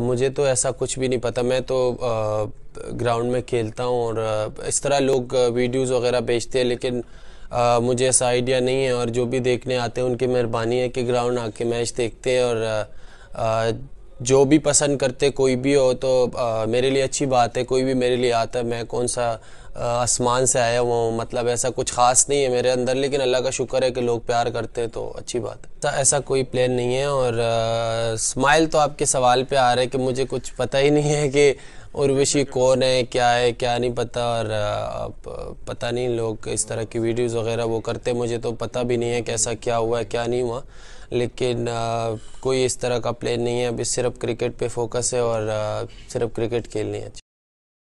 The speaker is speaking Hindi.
मुझे तो ऐसा कुछ भी नहीं पता मैं तो ग्राउंड में खेलता हूँ और इस तरह लोग वीडियोस वगैरह बेचते हैं लेकिन आ, मुझे ऐसा आइडिया नहीं है और जो भी देखने आते हैं उनकी मेहरबानी है कि ग्राउंड आके मैच देखते हैं और आ, जो भी पसंद करते कोई भी हो तो आ, मेरे लिए अच्छी बात है कोई भी मेरे लिए आता है मैं कौन सा आसमान से आया हूँ मतलब ऐसा कुछ ख़ास नहीं है मेरे अंदर लेकिन अल्लाह का शुक्र है कि लोग प्यार करते हैं तो अच्छी बात है सकता ऐसा कोई प्लान नहीं है और स्माइल तो आपके सवाल पे आ रहा है कि मुझे कुछ पता ही नहीं है कि उर्वशी कौन है क्या है क्या नहीं पता और आप पता नहीं लोग इस तरह की वीडियोस वगैरह वो करते मुझे तो पता भी नहीं है कैसा क्या हुआ है क्या नहीं हुआ लेकिन आ, कोई इस तरह का प्लान नहीं है अभी सिर्फ क्रिकेट पे फोकस है और आ, सिर्फ क्रिकेट खेलनी है